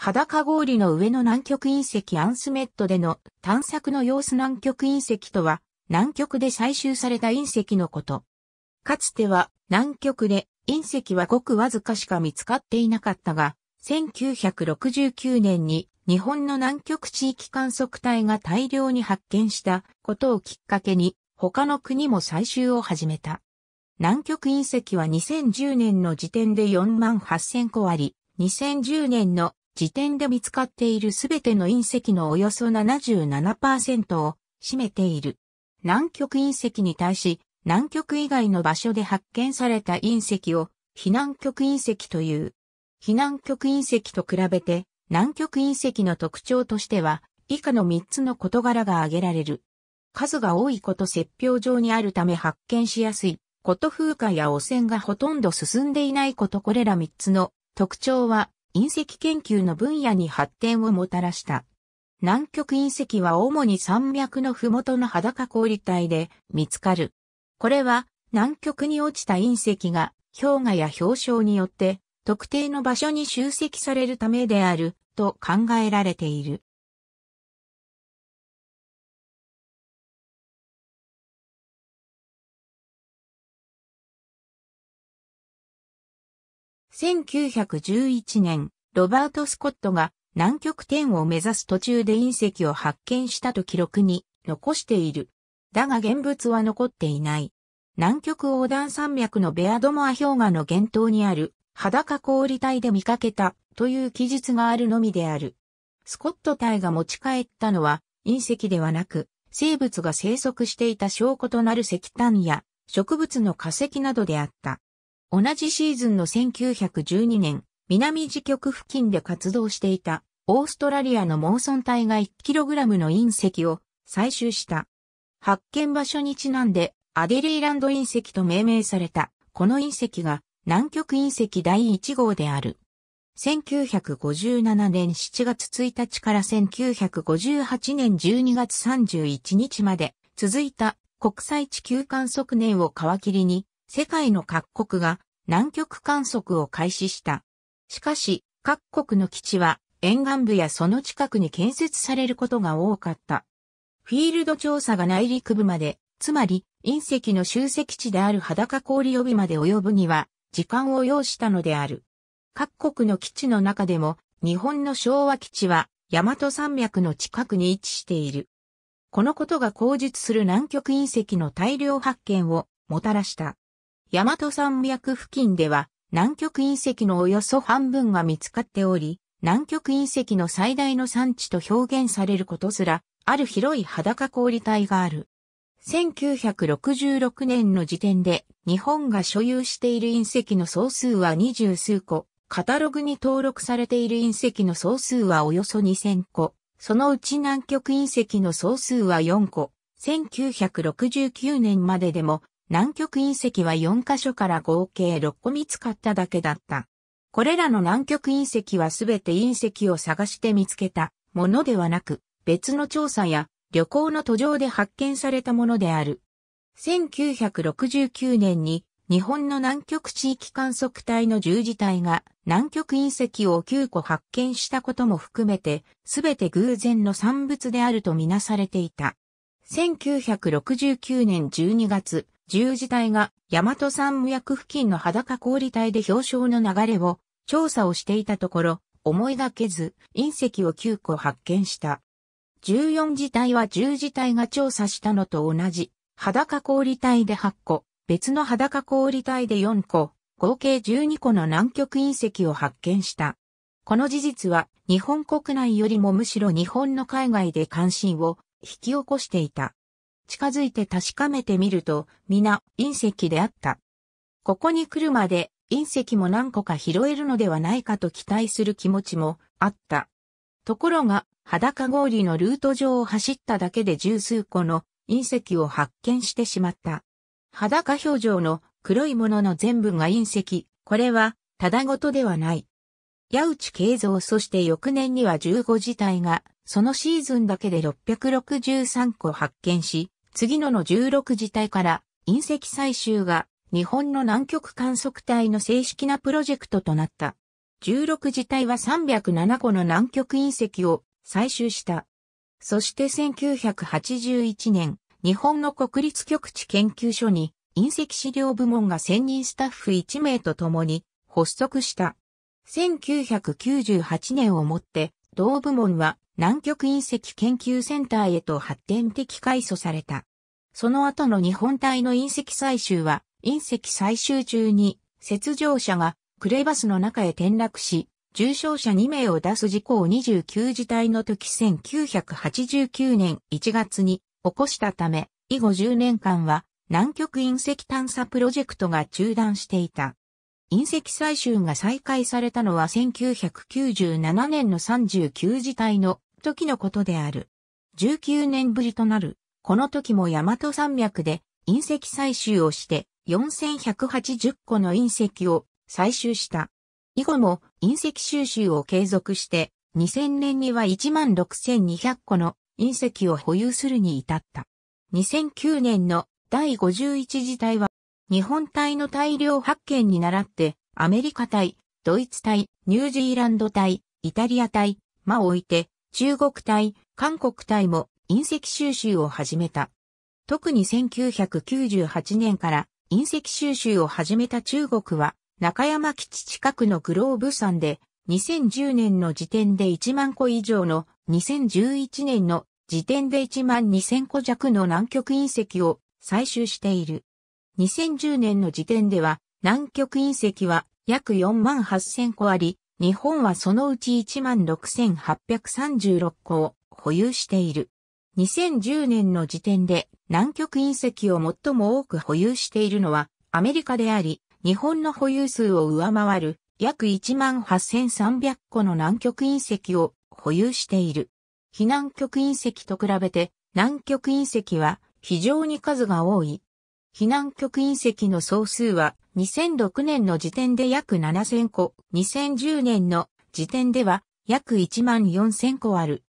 裸氷の上の南極隕石アンスメットでの探索の様子南極隕石とは、南極で採集された隕石のこと。かつては南極で隕石はごくわずかしか見つかっていなかったが、1969年に日本の南極地域観測隊が大量に発見したことをきっかけに他の国も採集を始めた。南極隕石は2010年の時点で4万8000個あり、2010年の時点で見つかっているすべての隕石のおよそ77%を占めている。南極隕石に対し、南極以外の場所で発見された隕石を、非南極隕石という。非南極隕石と比べて、南極隕石の特徴としては、以下の3つの事柄が挙げられる。数が多いこと説表上にあるため発見しやすい、こと風化や汚染がほとんど進んでいないことこれら3つの特徴は隕石研究の分野に発展をもたらした。南極隕石は主に山脈の麓の裸氷帯で見つかる。これは南極に落ちた隕石が氷河や氷床によって特定の場所に集積されるためであると考えられている。1911年、ロバート・スコットが南極点を目指す途中で隕石を発見したと記録に残している。だが現物は残っていない。南極横断山脈のベアドモア氷河の源頭にある裸氷帯で見かけたという記述があるのみである。スコット隊が持ち帰ったのは隕石ではなく生物が生息していた証拠となる石炭や植物の化石などであった。同じシーズンの1912年、南磁局付近で活動していたオーストラリアのモーソン体が 1kg の隕石を採集した。発見場所にちなんでアデリーランド隕石と命名されたこの隕石が南極隕石第1号である。1957年7月1日から1958年12月31日まで続いた国際地球観測年を皮切りに世界の各国が南極観測を開始した。しかし、各国の基地は沿岸部やその近くに建設されることが多かった。フィールド調査が内陸部まで、つまり隕石の集積地である裸氷予備まで及ぶには、時間を要したのである。各国の基地の中でも、日本の昭和基地は、大和山脈の近くに位置している。このことが口述する南極隕石の大量発見をもたらした。大和山脈付近では南極隕石のおよそ半分が見つかっており、南極隕石の最大の産地と表現されることすら、ある広い裸氷帯がある。1966年の時点で日本が所有している隕石の総数は二十数個、カタログに登録されている隕石の総数はおよそ二千個、そのうち南極隕石の総数は四個、1969年まででも南極隕石は4箇所から合計6個見つかっただけだった。これらの南極隕石はすべて隕石を探して見つけたものではなく、別の調査や旅行の途上で発見されたものである。1969年に日本の南極地域観測隊の十字隊が南極隕石を9個発見したことも含めて、すべて偶然の産物であるとみなされていた。1969年12月、十字隊が大和山無役付近の裸氷帯で氷床の流れを調査をしていたところ、思いがけず隕石を9個発見した。14自体は十字隊体が調査したのと同じ、裸氷帯で8個、別の裸氷帯で4個、合計12個の南極隕石を発見した。この事実は日本国内よりもむしろ日本の海外で関心を引き起こしていた。近づいて確かめてみると、皆隕石であった。ここに来るまで隕石も何個か拾えるのではないかと期待する気持ちもあった。ところが、裸氷のルート上を走っただけで十数個の隕石を発見してしまった。裸表情の黒いものの全部が隕石、これは、ただごとではない。矢内慶三そして翌年には15自体が、そのシーズンだけで663個発見し、次のの16自体から隕石採集が日本の南極観測隊の正式なプロジェクトとなった。16自体は307個の南極隕石を採集した。そして1981年、日本の国立極地研究所に隕石資料部門が専任スタッフ1名と共に発足した。1998年をもって同部門は南極隕石研究センターへと発展的改祖された。その後の日本隊の隕石採集は、隕石採集中に、雪上車がクレバスの中へ転落し、重傷者2名を出す事故を29時態の時1989年1月に起こしたため、以後10年間は南極隕石探査プロジェクトが中断していた。隕石採集が再開されたのは1997年の39時態の時のことである。19年ぶりとなる、この時も大和山脈で隕石採集をして4180個の隕石を採集した。以後も隕石収集を継続して2000年には16200個の隕石を保有するに至った。2009年の第51次隊は日本隊の大量発見に倣ってアメリカ隊、ドイツ隊、ニュージーランド隊、イタリア隊、まを置いて中国隊、韓国隊も隕石収集を始めた。特に1998年から隕石収集を始めた中国は、中山基地近くのグローブ山で、2010年の時点で1万個以上の、2011年の時点で1万2000個弱の南極隕石を採集している。2010年の時点では、南極隕石は約4万8000個あり、日本はそのうち16,836個を保有している。2010年の時点で南極隕石を最も多く保有しているのはアメリカであり、日本の保有数を上回る約18,300個の南極隕石を保有している。非南極隕石と比べて南極隕石は非常に数が多い。避難局隕石の総数は2006年の時点で約7000個、2010年の時点では約1万4000個ある。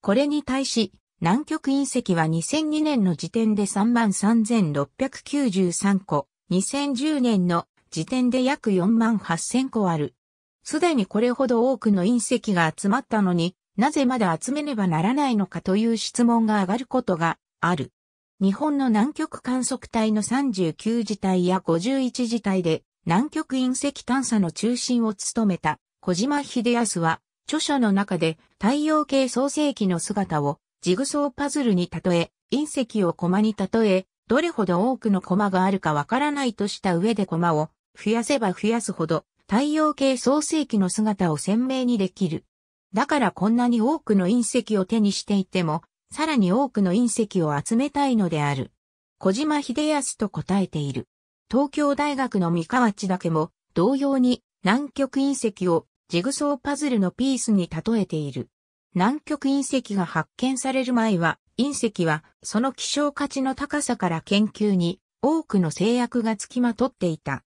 これに対し、南極隕石は2002年の時点で33,693個、2010年の時点で約48,000個ある。すでにこれほど多くの隕石が集まったのに、なぜまだ集めねばならないのかという質問が上がることがある。日本の南極観測隊の39次隊や51次隊で南極隕石探査の中心を務めた小島秀康は著書の中で太陽系創世紀の姿をジグソーパズルに例え、隕石を駒に例え、どれほど多くの駒があるかわからないとした上で駒を増やせば増やすほど太陽系創世紀の姿を鮮明にできる。だからこんなに多くの隕石を手にしていてもさらに多くの隕石を集めたいのである。小島秀康と答えている。東京大学の三河地だけも同様に南極隕石をジグソーパズルのピースに例えている。南極隕石が発見される前は、隕石はその希少価値の高さから研究に多くの制約がつきまとっていた。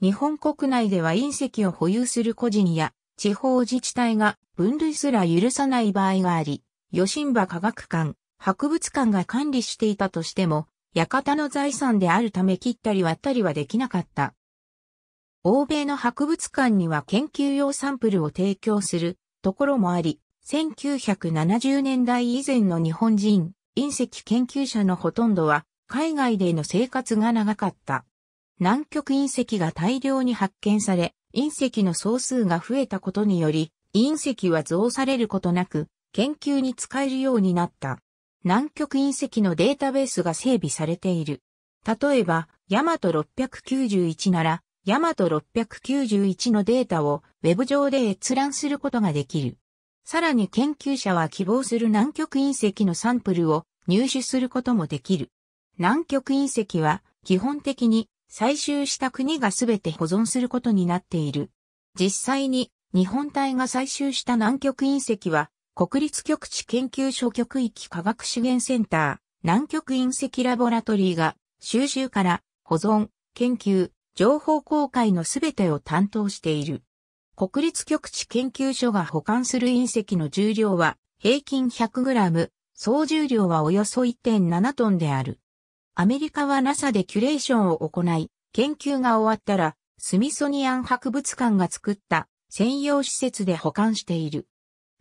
日本国内では隕石を保有する個人や地方自治体が分類すら許さない場合があり、吉ん場科学館、博物館が管理していたとしても、館の財産であるため切ったり割ったりはできなかった。欧米の博物館には研究用サンプルを提供するところもあり、1970年代以前の日本人、隕石研究者のほとんどは海外での生活が長かった。南極隕石が大量に発見され、隕石の総数が増えたことにより、隕石は増されることなく、研究に使えるようになった。南極隕石のデータベースが整備されている。例えば、ヤマト691なら、ヤマト691のデータをウェブ上で閲覧することができる。さらに研究者は希望する南極隕石のサンプルを入手することもできる。南極隕石は基本的に採集した国がすべて保存することになっている。実際に日本隊が採集した南極隕石は国立極地研究所極域科学資源センター、南極隕石ラボラトリーが、収集から、保存、研究、情報公開のすべてを担当している。国立極地研究所が保管する隕石の重量は、平均 100g、総重量はおよそ1.7トンである。アメリカは NASA でキュレーションを行い、研究が終わったら、スミソニアン博物館が作った専用施設で保管している。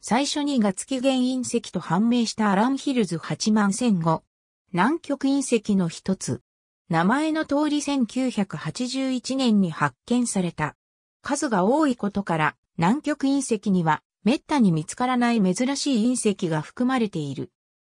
最初にガツキ原隕石と判明したアランヒルズ8万1 0 0南極隕石の一つ。名前の通り1981年に発見された。数が多いことから南極隕石には滅多に見つからない珍しい隕石が含まれている。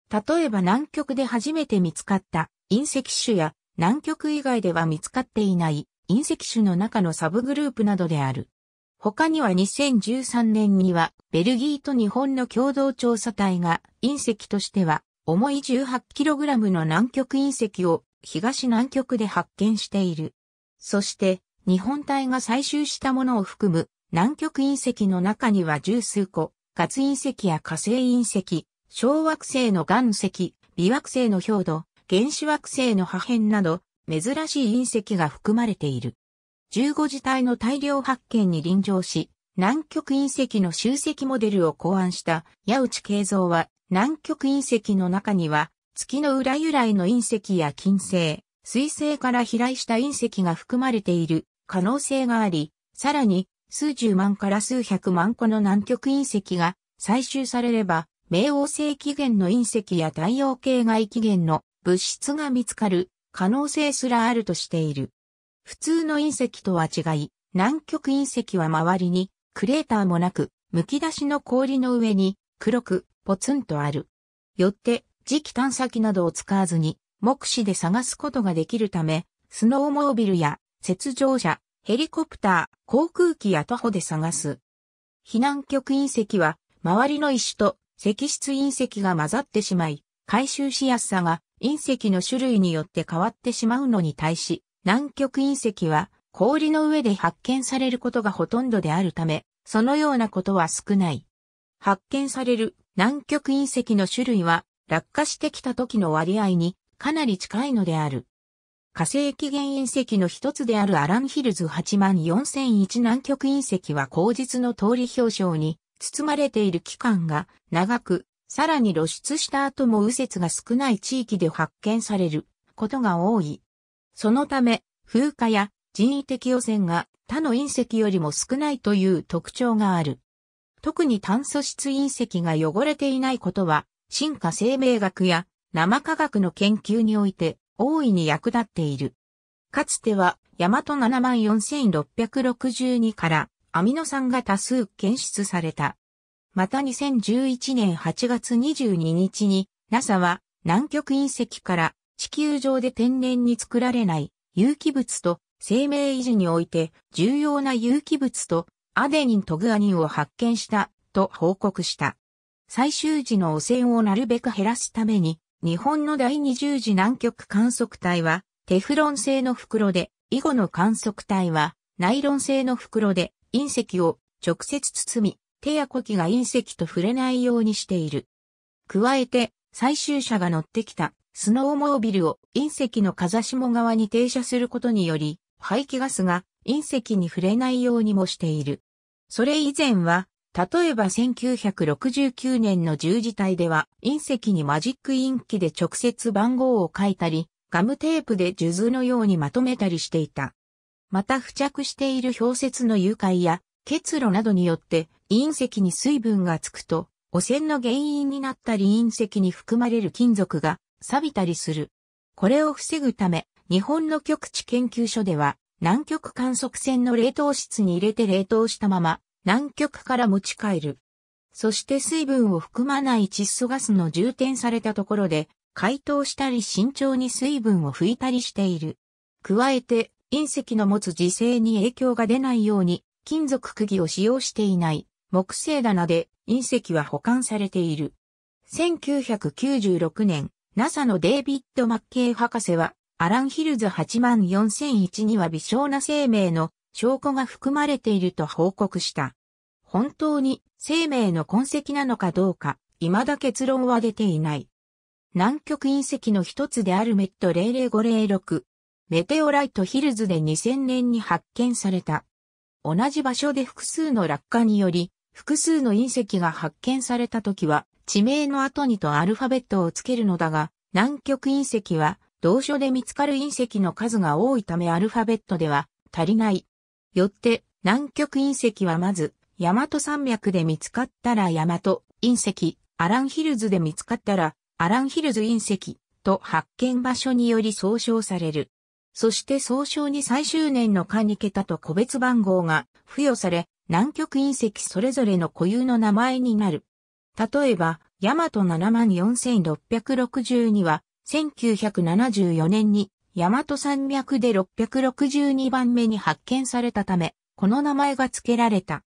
例えば南極で初めて見つかった隕石種や南極以外では見つかっていない隕石種の中のサブグループなどである。他には2013年にはベルギーと日本の共同調査隊が隕石としては重い 18kg の南極隕石を東南極で発見している。そして日本隊が採集したものを含む南極隕石の中には十数個、活隕石や火星隕石、小惑星の岩石、微惑星の氷土、原子惑星の破片など、珍しい隕石が含まれている。15自体の大量発見に臨場し、南極隕石の集積モデルを考案した矢内慶三は、南極隕石の中には、月の裏由来の隕石や金星、水星から飛来した隕石が含まれている可能性があり、さらに数十万から数百万個の南極隕石が採集されれば、冥王星起源の隕石や太陽系外起源の物質が見つかる可能性すらあるとしている。普通の隕石とは違い、南極隕石は周りにクレーターもなく、むき出しの氷の上に黒くポツンとある。よって、磁気探査機などを使わずに、目視で探すことができるため、スノーモービルや雪上車、ヘリコプター、航空機や徒歩で探す。避難局隕石は、周りの石と石質隕石が混ざってしまい、回収しやすさが隕石の種類によって変わってしまうのに対し、南極隕石は氷の上で発見されることがほとんどであるため、そのようなことは少ない。発見される南極隕石の種類は落下してきた時の割合にかなり近いのである。火星起源隕石の一つであるアランヒルズ84001南極隕石は口実の通り表彰に包まれている期間が長く、さらに露出した後も右折が少ない地域で発見されることが多い。そのため、風化や人為的汚染が他の隕石よりも少ないという特徴がある。特に炭素質隕石が汚れていないことは、進化生命学や生科学の研究において大いに役立っている。かつては、ヤマト74662からアミノ酸が多数検出された。また2011年8月22日に NASA は南極隕石から地球上で天然に作られない有機物と生命維持において重要な有機物とアデニンとグアニンを発見したと報告した。最終時の汚染をなるべく減らすために、日本の第20次南極観測隊はテフロン製の袋で、以後の観測隊はナイロン製の袋で隕石を直接包み、手や呼気が隕石と触れないようにしている。加えて、最終車が乗ってきたスノーモービルを隕石の風下側に停車することにより、排気ガスが隕石に触れないようにもしている。それ以前は、例えば1969年の十字体では隕石にマジックインキで直接番号を書いたり、ガムテープで数珠のようにまとめたりしていた。また付着している氷雪の融解や結露などによって隕石に水分がつくと汚染の原因になったり隕石に含まれる金属が錆びたりする。これを防ぐため日本の極地研究所では、南極観測船の冷凍室に入れて冷凍したまま、南極から持ち帰る。そして水分を含まない窒素ガスの充填されたところで、解凍したり慎重に水分を拭いたりしている。加えて、隕石の持つ磁性に影響が出ないように、金属釘を使用していない木製棚で隕石は保管されている。1996年、NASA のデイビッド・マッケイ博士はアランヒルズ84001には微小な生命の証拠が含まれていると報告した。本当に生命の痕跡なのかどうか、未だ結論は出ていない。南極隕石の一つであるメット00506。メテオライトヒルズで2000年に発見された。同じ場所で複数の落下により、複数の隕石が発見された時は、地名の後にとアルファベットをつけるのだが、南極隕石は同書で見つかる隕石の数が多いためアルファベットでは足りない。よって、南極隕石はまず、ヤマト山脈で見つかったらヤマト隕石、アランヒルズで見つかったら、アランヒルズ隕石と発見場所により総称される。そして総称に最終年の間に桁と個別番号が付与され、南極隕石それぞれの固有の名前になる。例えば、ヤマト74662は、1974年に大和山脈で662番目に発見されたため、この名前が付けられた。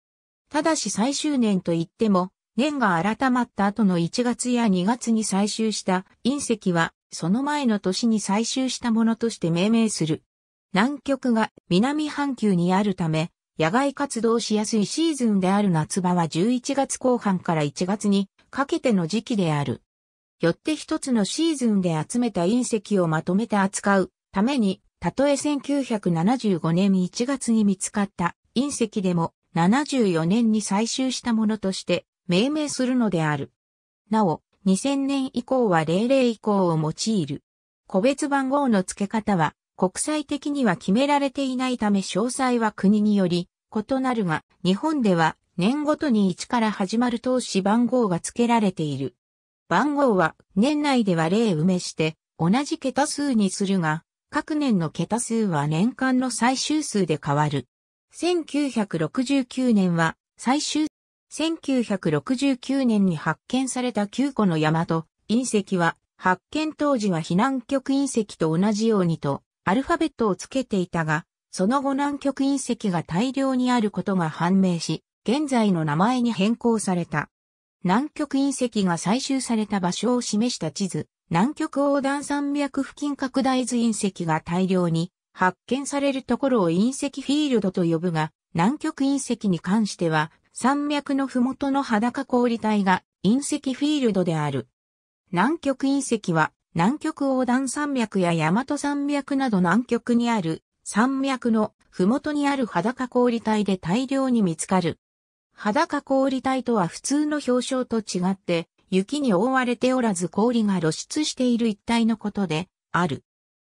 ただし最終年といっても、年が改まった後の1月や2月に採集した隕石は、その前の年に採集したものとして命名する。南極が南半球にあるため、野外活動しやすいシーズンである夏場は11月後半から1月にかけての時期である。よって一つのシーズンで集めた隕石をまとめて扱うために、たとえ1975年1月に見つかった隕石でも74年に採集したものとして命名するのである。なお、2000年以降は00以降を用いる。個別番号の付け方は国際的には決められていないため詳細は国により異なるが、日本では年ごとに1から始まる投資番号が付けられている。番号は年内では例埋めして同じ桁数にするが、各年の桁数は年間の最終数で変わる。1969年は最終、1969年に発見された9個の山と隕石は発見当時は避難局隕石と同じようにとアルファベットをつけていたが、その後南極隕石が大量にあることが判明し、現在の名前に変更された。南極隕石が採集された場所を示した地図、南極横断山脈付近拡大図隕石が大量に発見されるところを隕石フィールドと呼ぶが、南極隕石に関しては、山脈の麓の裸氷帯が隕石フィールドである。南極隕石は、南極横断山脈や大和山脈など南極にある山脈の麓にある裸氷帯で大量に見つかる裸氷帯とは普通の氷床と違って、雪に覆われておらず氷が露出している一体のことで、ある。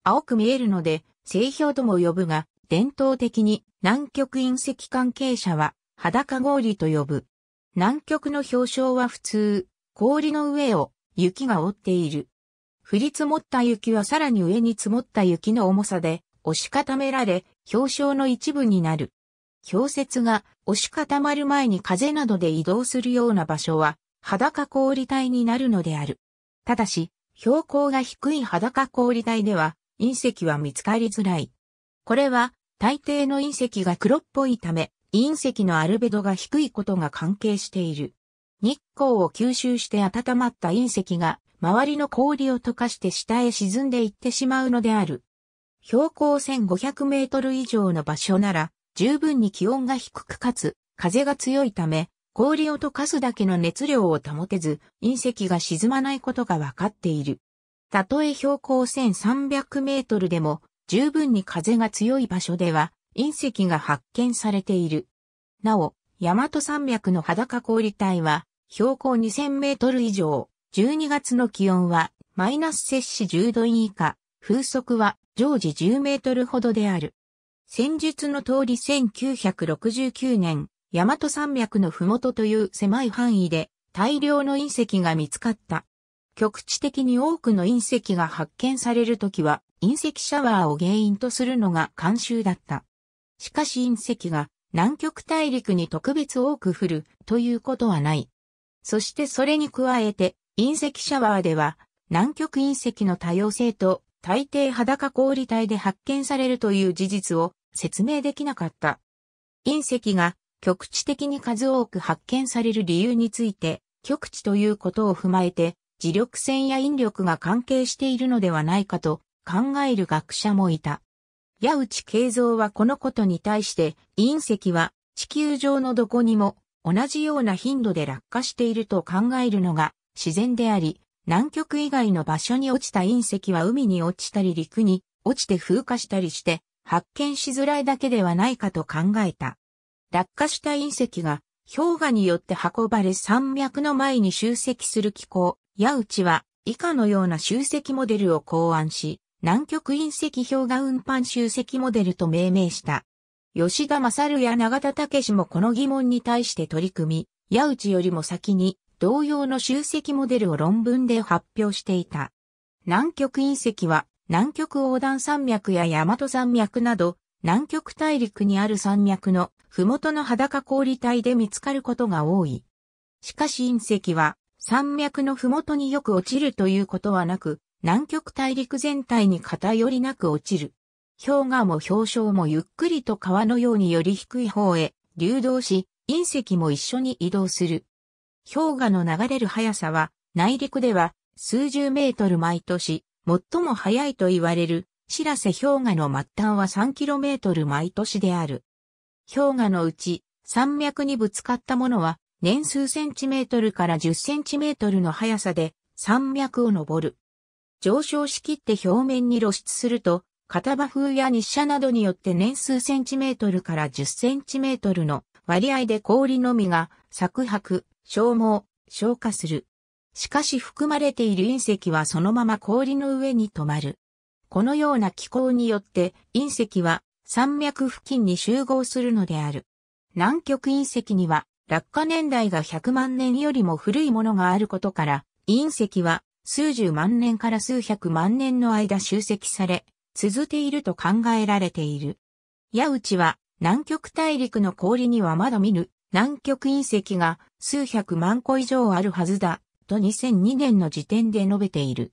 青く見えるので、製氷とも呼ぶが、伝統的に南極隕石関係者は裸氷と呼ぶ。南極の氷床は普通、氷の上を雪が覆っている。降り積もった雪はさらに上に積もった雪の重さで押し固められ、氷床の一部になる。氷雪が押し固まる前に風などで移動するような場所は、裸氷帯になるのである。ただし、標高が低い裸氷帯では、隕石は見つかりづらい。これは、大抵の隕石が黒っぽいため、隕石のアルベドが低いことが関係している。日光を吸収して温まった隕石が、周りの氷を溶かして下へ沈んでいってしまうのである。標高1500メートル以上の場所なら、十分に気温が低くかつ風が強いため、氷を溶かすだけの熱量を保てず、隕石が沈まないことが分かっている。たとえ標高1300メートルでも、十分に風が強い場所では、隕石が発見されている。なお、大和山脈の裸氷帯は、標高2000メートル以上、12月の気温はマイナス摂氏10度以下、風速は常時10メートルほどである。戦術の通り1969年、大和山脈のふもとという狭い範囲で大量の隕石が見つかった。局地的に多くの隕石が発見されるときは隕石シャワーを原因とするのが慣習だった。しかし隕石が南極大陸に特別多く降るということはない。そしてそれに加えて隕石シャワーでは南極隕石の多様性と大抵裸氷帯で発見されるという事実を説明できなかった。隕石が局地的に数多く発見される理由について、局地ということを踏まえて、磁力線や引力が関係しているのではないかと考える学者もいた。矢内慶三はこのことに対して隕石は地球上のどこにも同じような頻度で落下していると考えるのが自然であり、南極以外の場所に落ちた隕石は海に落ちたり陸に落ちて風化したりして発見しづらいだけではないかと考えた。落下した隕石が氷河によって運ばれ山脈の前に集積する気候、矢内は以下のような集積モデルを考案し、南極隕石氷河運搬集積モデルと命名した。吉田勝や長田武もこの疑問に対して取り組み、矢内よりも先に同様の集積モデルを論文で発表していた。南極隕石は南極横断山脈や大和山脈など、南極大陸にある山脈の麓の裸氷帯で見つかることが多い。しかし隕石は山脈の麓によく落ちるということはなく、南極大陸全体に偏りなく落ちる。氷河も氷床もゆっくりと川のようにより低い方へ流動し、隕石も一緒に移動する。氷河の流れる速さは内陸では数十メートル毎年最も早いと言われる、白瀬氷河の末端は 3km 毎年である。氷河のうち、山脈にぶつかったものは、年数センチメートルから10センチメートルの速さで山脈を登る。上昇しきって表面に露出すると、片場風や日射などによって年数センチメートルから10センチメートルの割合で氷のみが、作白、消耗、消化する。しかし含まれている隕石はそのまま氷の上に止まる。このような気候によって隕石は山脈付近に集合するのである。南極隕石には落下年代が100万年よりも古いものがあることから、隕石は数十万年から数百万年の間集積され、続いていると考えられている。矢内は南極大陸の氷にはまだ見ぬ南極隕石が数百万個以上あるはずだと2002年の時点で述べている。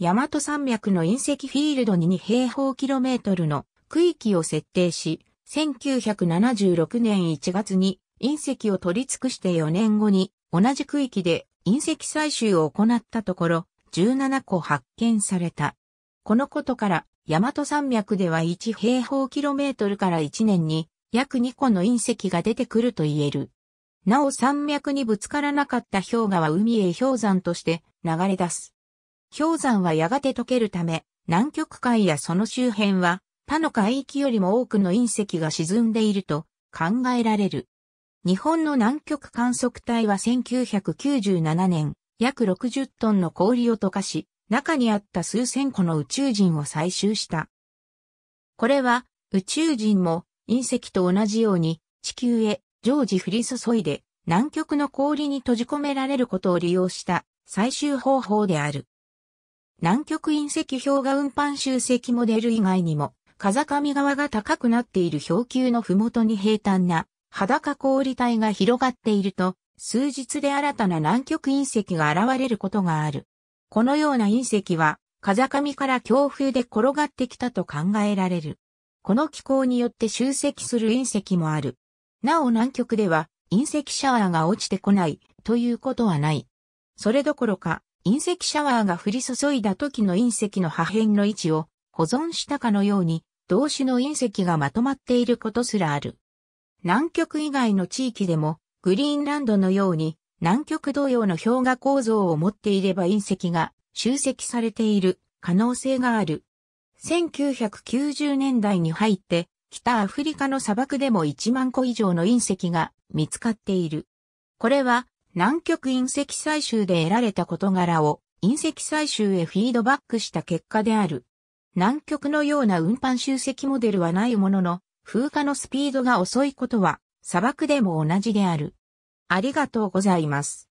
大和山脈の隕石フィールドに2平方キロメートルの区域を設定し、1976年1月に隕石を取り尽くして4年後に同じ区域で隕石採集を行ったところ17個発見された。このことから大和山脈では1平方キロメートルから1年に約2個の隕石が出てくると言える。なお山脈にぶつからなかった氷河は海へ氷山として流れ出す。氷山はやがて溶けるため、南極海やその周辺は他の海域よりも多くの隕石が沈んでいると考えられる。日本の南極観測隊は1997年、約60トンの氷を溶かし、中にあった数千個の宇宙人を採集した。これは、宇宙人も隕石と同じように地球へ常時降り注いで南極の氷に閉じ込められることを利用した最終方法である。南極隕石氷河運搬集積モデル以外にも、風上側が高くなっている氷球の麓に平坦な裸氷帯が広がっていると、数日で新たな南極隕石が現れることがある。このような隕石は、風上から強風で転がってきたと考えられる。この気候によって集積する隕石もある。なお南極では隕石シャワーが落ちてこないということはない。それどころか、隕石シャワーが降り注いだ時の隕石の破片の位置を保存したかのように、同種の隕石がまとまっていることすらある。南極以外の地域でも、グリーンランドのように、南極同様の氷河構造を持っていれば隕石が集積されている可能性がある。1990年代に入って北アフリカの砂漠でも1万個以上の隕石が見つかっている。これは南極隕石採集で得られた事柄を隕石採集へフィードバックした結果である。南極のような運搬集積モデルはないものの、風化のスピードが遅いことは砂漠でも同じである。ありがとうございます。